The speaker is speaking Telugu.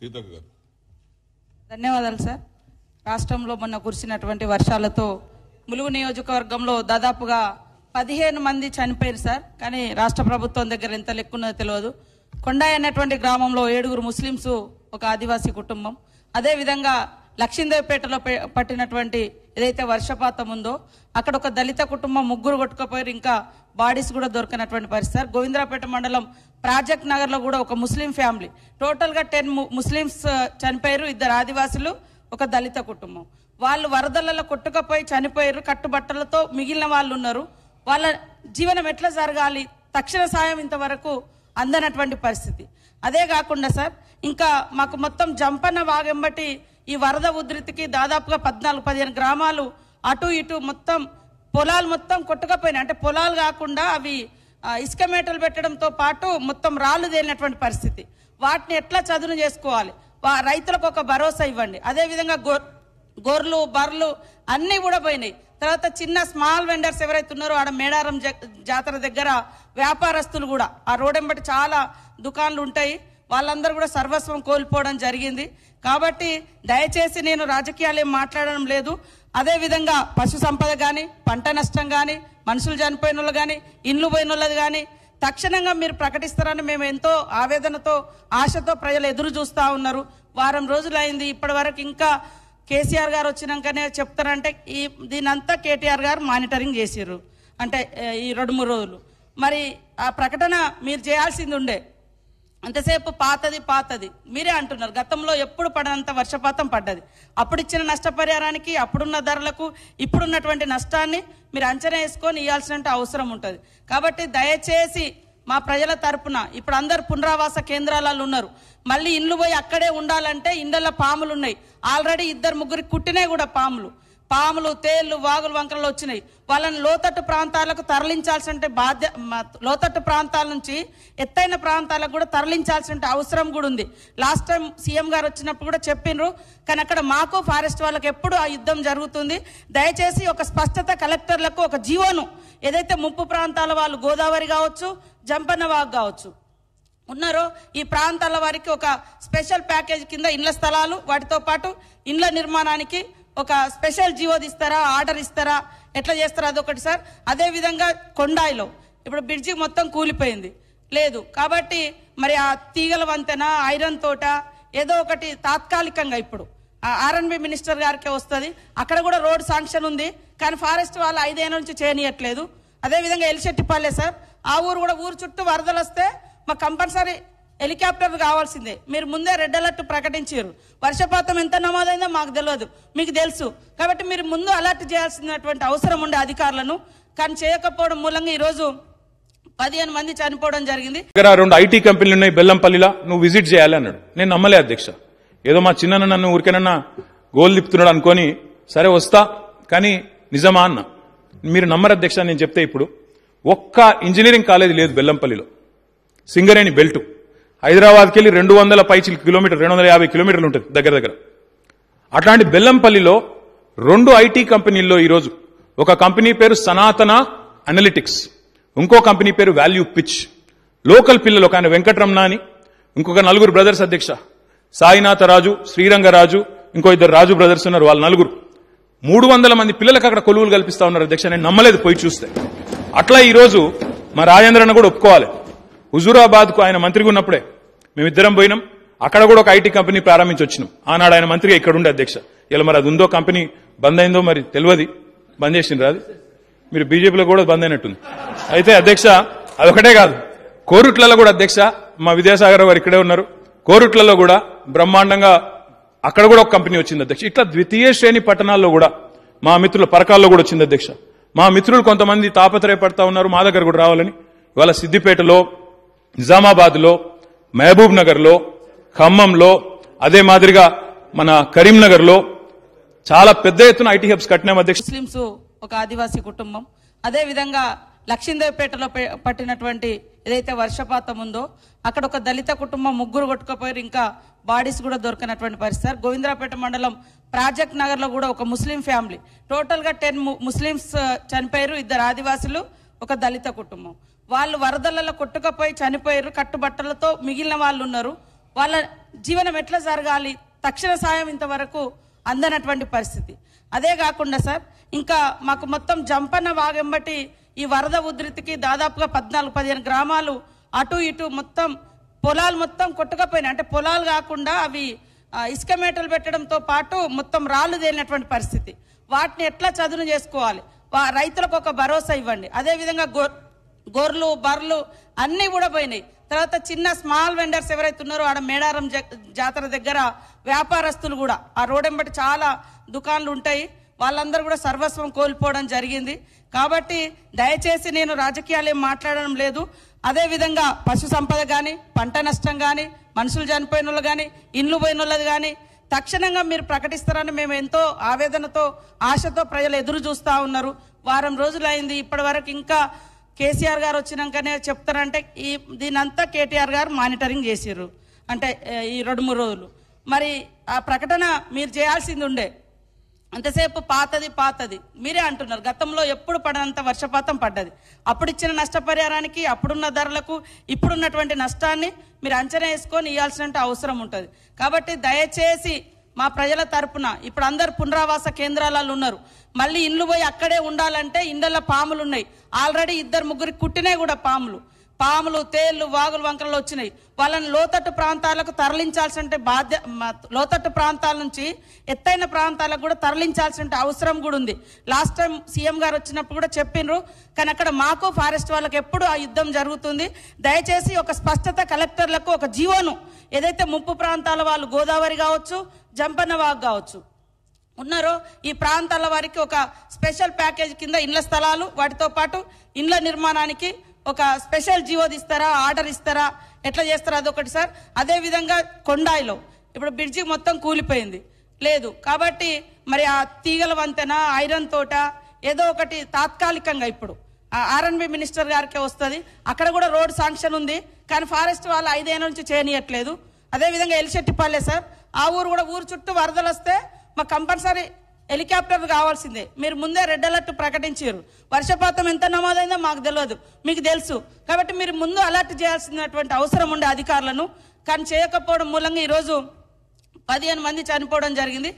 సీతక్క గారు ధన్యవాదాలు సార్ రాష్ట్రంలో మొన్న కురిసినటువంటి వర్షాలతో ములుగు నియోజకవర్గంలో దాదాపుగా పదిహేను మంది చనిపోయారు సార్ కానీ రాష్ట్ర ప్రభుత్వం దగ్గర ఎంత లెక్కున్నదో తెలియదు కొండాయి అనేటువంటి గ్రామంలో ఏడుగురు ముస్లింసు ఒక ఆదివాసీ కుటుంబం అదేవిధంగా లక్ష్మీదేవిపేటలో పట్టినటువంటి ఏదైతే వర్షపాతం ఉందో అక్కడ ఒక దళిత కుటుంబం ముగ్గురు కొట్టుకుపోయారు ఇంకా బాడీస్ కూడా దొరికినటువంటి పరిస్థితి గోవిందరాపేట మండలం ప్రాజెక్ట్ నగర్లో కూడా ఒక ముస్లిం ఫ్యామిలీ టోటల్గా టెన్ ముస్లిమ్స్ చనిపోయారు ఇద్దరు ఆదివాసులు ఒక దళిత కుటుంబం వాళ్ళు వరదలలో కొట్టుకపోయి చనిపోయారు కట్టుబట్టలతో మిగిలిన వాళ్ళు ఉన్నారు వాళ్ళ జీవనం ఎట్లా జరగాలి తక్షణ సాయం ఇంతవరకు అందనటువంటి పరిస్థితి అదే కాకుండా సార్ ఇంకా మాకు మొత్తం జంపన్న వాగెంబటి ఈ వరద ఉధృతికి దాదాపుగా పద్నాలుగు పదిహేను గ్రామాలు అటు ఇటు మొత్తం పొలాలు మొత్తం కొట్టుకపోయినాయి అంటే పొలాలు కాకుండా అవి ఇసుక మేటలు పెట్టడంతో పాటు మొత్తం రాళ్ళు తేలినటువంటి పరిస్థితి వాటిని ఎట్లా చదును చేసుకోవాలి రైతులకు ఒక భరోసా ఇవ్వండి అదేవిధంగా గొ గొర్రెలు బర్రెలు అన్నీ కూడా పోయినాయి తర్వాత చిన్న స్మాల్ వెండర్స్ ఎవరైతే ఉన్నారో ఆడ మేడారం జాతర దగ్గర వ్యాపారస్తులు కూడా ఆ రోడ్డెంబటి చాలా దుకాన్లు ఉంటాయి వాళ్ళందరూ కూడా సర్వస్వం కోల్పోవడం జరిగింది కాబట్టి దయచేసి నేను రాజకీయాలు ఏం మాట్లాడడం లేదు అదేవిధంగా పశు సంపద కానీ పంట నష్టం కానీ మనుషులు చనిపోయిన వాళ్ళు కానీ ఇండ్లు పోయిన వాళ్ళది కానీ తక్షణంగా మీరు ప్రకటిస్తారని మేము ఎంతో ఆవేదనతో ఆశతో ప్రజలు ఎదురు చూస్తూ ఉన్నారు వారం రోజులు అయింది ఇప్పటి వరకు ఇంకా కేసీఆర్ గారు వచ్చినాకనే చెప్తారంటే ఈ దీనంతా కేటీఆర్ గారు మానిటరింగ్ చేసిర్రు అంటే ఈ రెండు మూడు రోజులు మరి ఆ ప్రకటన మీరు చేయాల్సింది ఉండే అంతసేపు పాతది పాతది మీరే అంటున్నారు గతంలో ఎప్పుడు పడనంత వర్షపాతం పడ్డది అప్పుడు ఇచ్చిన నష్టపరిహారానికి అప్పుడున్న ధరలకు ఇప్పుడున్నటువంటి నష్టాన్ని మీరు అంచనా వేసుకొని ఇవ్వాల్సిన అవసరం ఉంటుంది కాబట్టి దయచేసి మా ప్రజల తరపున ఇప్పుడు అందరు పునరావాస కేంద్రాలలో ఉన్నారు మళ్ళీ ఇండ్లు పోయి అక్కడే ఉండాలంటే ఇండ్ల పాములు ఉన్నాయి ఆల్రెడీ ఇద్దరు ముగ్గురికి కుట్టినే కూడా పాములు పాములు తేళ్లు వాగులు వంకరలు వచ్చినాయి వాళ్ళని లోతట్టు ప్రాంతాలకు తరలించాల్సిన బాధ్య లోతట్టు ప్రాంతాల నుంచి ఎత్తైన ప్రాంతాలకు కూడా తరలించాల్సిన అవసరం కూడా ఉంది లాస్ట్ టైం సీఎం గారు వచ్చినప్పుడు కూడా చెప్పినారు కానీ అక్కడ మాకు ఫారెస్ట్ వాళ్ళకి ఎప్పుడు ఆ యుద్ధం జరుగుతుంది దయచేసి ఒక స్పష్టత కలెక్టర్లకు ఒక జీవోను ఏదైతే ముప్పు ప్రాంతాల వాళ్ళు గోదావరి కావచ్చు జంపన్న వాగు కావచ్చు ఉన్నారో ఈ ప్రాంతాల వారికి ఒక స్పెషల్ ప్యాకేజ్ కింద ఇండ్ల స్థలాలు వాటితో పాటు ఇండ్ల నిర్మాణానికి ఒక స్పెషల్ జీవో ఇస్తారా ఆర్డర్ ఇస్తారా ఎట్లా చేస్తారా అదొకటి సార్ అదే విధంగా కొండాయిలో ఇప్పుడు బ్రిడ్జి మొత్తం కూలిపోయింది లేదు కాబట్టి మరి ఆ తీగల వంతెన ఐరన్ తోట ఏదో ఒకటి తాత్కాలికంగా ఇప్పుడు ఆర్ఎన్బి మినిస్టర్ గారికే వస్తుంది అక్కడ కూడా రోడ్ శాంక్షన్ ఉంది కానీ ఫారెస్ట్ వాళ్ళు ఐదేళ్ళ నుంచి చేయనియట్లేదు అదేవిధంగా ఎల్శెట్టిపాలే సార్ ఆ ఊరు కూడా ఊరు చుట్టూ వరదలు వస్తే మాకు కంపల్సరీ హెలికాప్టర్ కావాల్సిందే మీరు ముందే రెడ్ అలర్ట్ ప్రకటించారు వర్షపాతం ఎంత నమోదైందో మాకు తెలియదు మీకు తెలుసు కాబట్టి మీరు ముందు అలర్ట్ చేయాల్సినటువంటి అవసరం ఉండే అధికారులను కానీ చేయకపోవడం మూలంగా ఈరోజు పదిహేను మంది చనిపోవడం జరిగింది దగ్గర రెండు ఐటీ కంపెనీలు ఉన్నాయి బెల్లంపల్లిలా నువ్వు విజిట్ చేయాలి అన్నాడు నేను నమ్మలే అధ్యక్ష ఏదో మా చిన్న నన్ను ఊరికేనన్నా గోల్ లిప్తున్నాడు అనుకొని సరే వస్తా కానీ నిజమా అన్న మీరు నమ్మరు అధ్యక్ష నేను చెప్తే ఇప్పుడు ఒక్క ఇంజనీరింగ్ కాలేజ్ లేదు బెల్లంపల్లిలో సింగరేణి బెల్టు హైదరాబాద్కి వెళ్ళి రెండు వందల పైచిలు కిలోమీటర్ రెండు వందల యాభై కిలోమీటర్లు ఉంటుంది దగ్గర దగ్గర అట్లాంటి బెల్లంపల్లిలో రెండు ఐటీ కంపెనీల్లో ఈరోజు ఒక కంపెనీ పేరు సనాతన అనలిటిక్స్ ఇంకో కంపెనీ పేరు వాల్యూ పిచ్ లోకల్ పిల్లలు ఒక ఆయన వెంకటరమణాని ఇంకొక నలుగురు బ్రదర్స్ అధ్యక్ష సాయినాథ రాజు శ్రీరంగరాజు ఇంకో ఇద్దరు రాజు బ్రదర్స్ ఉన్నారు వాళ్ళ నలుగురు మూడు వందల మంది పిల్లలకు అక్కడ కొలువులు కల్పిస్తా ఉన్నారు అధ్యక్ష నేను నమ్మలేదు పోయి చూస్తే అట్లా ఈరోజు మా రాజేంద్రన్న కూడా ఒప్పుకోవాలి హుజూరాబాద్కు ఆయన మంత్రిగా ఉన్నప్పుడే మేమిద్దరం పోయినాం అక్కడ కూడా ఒక ఐటీ కంపెనీ ప్రారంభించి వచ్చినాం ఆనాడు ఆయన మంత్రిగా ఉండే అధ్యక్ష ఇలా మరి అది ఉందో కంపెనీ బంద్ అయిందో మరి తెలియదు బంద్ చేసిండ్రు అది మీరు బీజేపీలో కూడా బంద్ అయినట్టుంది అయితే అధ్యక్ష అదొకటే కాదు కోరుట్లలో కూడా అధ్యక్ష మా విద్యాసాగర్ వారు ఇక్కడే ఉన్నారు కోరుట్లలో కూడా బ్రహ్మాండంగా అక్కడ కూడా ఒక కంపెనీ వచ్చింది అధ్యక్ష ఇట్లా ద్వితీయ శ్రేణి పట్టణాల్లో కూడా మా మిత్రుల పరకాల్లో కూడా వచ్చింది అధ్యక్ష మా మిత్రులు కొంతమంది తాపత్రయపడతా ఉన్నారు మా దగ్గర కూడా రావాలని ఇవాళ సిద్దిపేటలో నిజామాబాద్లో మహబూబ్ నగర్లో ఖమ్మంలో అదే మాదిరిగా మన కరీంనగర్లో చాలా పెద్ద ఎత్తున ఐటీ హబ్స్ కట్టినాం అధ్యక్ష ముస్లింస్ ఒక ఆదివాసీ కుటుంబం అదే విధంగా లక్ష్మీదేవిపేటలో పట్టినటువంటి ఏదైతే వర్షపాతం ఉందో అక్కడ ఒక దళిత కుటుంబం ముగ్గురు కొట్టుకుపోయారు ఇంకా బాడీస్ కూడా దొరకనటువంటి పరిస్థితి గోవిందరాపేట మండలం ప్రాజెక్ట్ నగర్లో కూడా ఒక ముస్లిం ఫ్యామిలీ టోటల్గా టెన్ ముస్లిమ్స్ చనిపోయారు ఇద్దరు ఆదివాసులు ఒక దళిత కుటుంబం వాళ్ళు వరదలలో కొట్టుకపోయి చనిపోయారు కట్టుబట్టలతో మిగిలిన వాళ్ళు ఉన్నారు వాళ్ళ జీవనం ఎట్లా జరగాలి తక్షణ సాయం ఇంతవరకు అందనటువంటి పరిస్థితి అదే కాకుండా సార్ ఇంకా మాకు మొత్తం జంపన్న వాగెంబటి ఈ వరద ఉధృతికి దాదాపుగా పద్నాలుగు పదిహేను గ్రామాలు అటు ఇటు మొత్తం పొలాలు మొత్తం కొట్టుకపోయినాయి అంటే పొలాలు కాకుండా అవి ఇసుక మేటలు పెట్టడంతో పాటు మొత్తం రాళ్ళు తేలినటువంటి పరిస్థితి వాటిని ఎట్లా చదును చేసుకోవాలి రైతులకు ఒక భరోసా ఇవ్వండి అదేవిధంగా గో గొర్రెలు బర్రెలు అన్నీ కూడా పోయినాయి తర్వాత చిన్న స్మాల్ వెండర్స్ ఎవరైతే ఉన్నారో ఆడ మేడారం జాతర దగ్గర వ్యాపారస్తులు కూడా ఆ రోడెంబట్టి చాలా దుకాన్లు ఉంటాయి వాళ్ళందరూ కూడా సర్వస్వం కోల్పోవడం జరిగింది కాబట్టి దయచేసి నేను రాజకీయాలు ఏం మాట్లాడడం లేదు అదేవిధంగా పశు సంపద కానీ పంట నష్టం కానీ మనుషులు చనిపోయిన వాళ్ళు కానీ ఇండ్లు పోయిన వాళ్ళది కానీ తక్షణంగా మీరు ప్రకటిస్తారని మేము ఎంతో ఆవేదనతో ఆశతో ప్రజలు ఎదురు చూస్తూ ఉన్నారు వారం రోజులైంది ఇప్పటి వరకు ఇంకా కేసీఆర్ గారు వచ్చినాకనే చెప్తారంటే ఈ దీనంతా కేటీఆర్ గారు మానిటరింగ్ చేసారు అంటే ఈ రెండు మూడు రోజులు మరి ఆ ప్రకటన మీరు చేయాల్సింది ఉండే అంతసేపు పాతది పాతది మీరే అంటున్నారు గతంలో ఎప్పుడు పడనంత వర్షపాతం పడ్డది అప్పుడు ఇచ్చిన నష్టపరిహారానికి అప్పుడున్న ధరలకు ఇప్పుడున్నటువంటి నష్టాన్ని మీరు అంచనా వేసుకొని ఇవ్వాల్సిన అవసరం ఉంటుంది కాబట్టి దయచేసి మా ప్రజల తరపున ఇప్పుడు అందరు పునరావాస కేంద్రాలలో ఉన్నారు మళ్ళీ ఇండ్లు పోయి అక్కడే ఉండాలంటే ఇండ్లలో పాములు ఉన్నాయి ఆల్రెడీ ఇద్దరు ముగ్గురికి కుట్టినే కూడా పాములు పాములు తేళ్లు వాగులు వంకరలు వచ్చినాయి వాళ్ళని లోతట్టు ప్రాంతాలకు తరలించాల్సిన బాధ్య లోతట్టు ప్రాంతాల నుంచి ఎత్తైన ప్రాంతాలకు కూడా తరలించాల్సిన అవసరం కూడా ఉంది లాస్ట్ టైం సీఎం గారు వచ్చినప్పుడు కూడా చెప్పినారు కానీ అక్కడ మాకు ఫారెస్ట్ వాళ్ళకి ఎప్పుడు ఆ యుద్ధం జరుగుతుంది దయచేసి ఒక స్పష్టత కలెక్టర్లకు ఒక జీవోను ఏదైతే ముప్పు ప్రాంతాల వాళ్ళు గోదావరి కావచ్చు జంపన్న వాగ్ కావచ్చు ఉన్నారో ఈ ప్రాంతాల వారికి ఒక స్పెషల్ ప్యాకేజ్ కింద ఇండ్ల స్థలాలు వాటితో పాటు ఇండ్ల నిర్మాణానికి ఒక స్పెషల్ జీవో ఇస్తారా ఆర్డర్ ఇస్తారా ఎట్లా చేస్తారా అదొకటి సార్ అదే విధంగా కొండాయిలో ఇప్పుడు బ్రిడ్జి మొత్తం కూలిపోయింది లేదు కాబట్టి మరి ఆ తీగల వంతెన ఐరన్ తోట ఏదో ఒకటి తాత్కాలికంగా ఇప్పుడు ఆర్ఎన్బి మినిస్టర్ గారికే వస్తుంది అక్కడ కూడా రోడ్ శాంక్షన్ ఉంది కానీ ఫారెస్ట్ వాళ్ళు ఐదేళ్ళ నుంచి చేయనీయట్లేదు అదేవిధంగా ఎలిశెట్టిపల్లె సార్ ఆ ఊరు కూడా ఊరు చుట్టూ వరదలు వస్తే మాకు కంపల్సరీ హెలికాప్టర్ కావాల్సిందే మీరు ముందే రెడ్ అలర్ట్ ప్రకటించారు వర్షపాతం ఎంత నమోదైందో మాకు తెలియదు మీకు తెలుసు కాబట్టి మీరు ముందు అలర్ట్ చేయాల్సినటువంటి అవసరం ఉండే అధికారులను కానీ చేయకపోవడం మూలంగా ఈరోజు పదిహేను మంది చనిపోవడం జరిగింది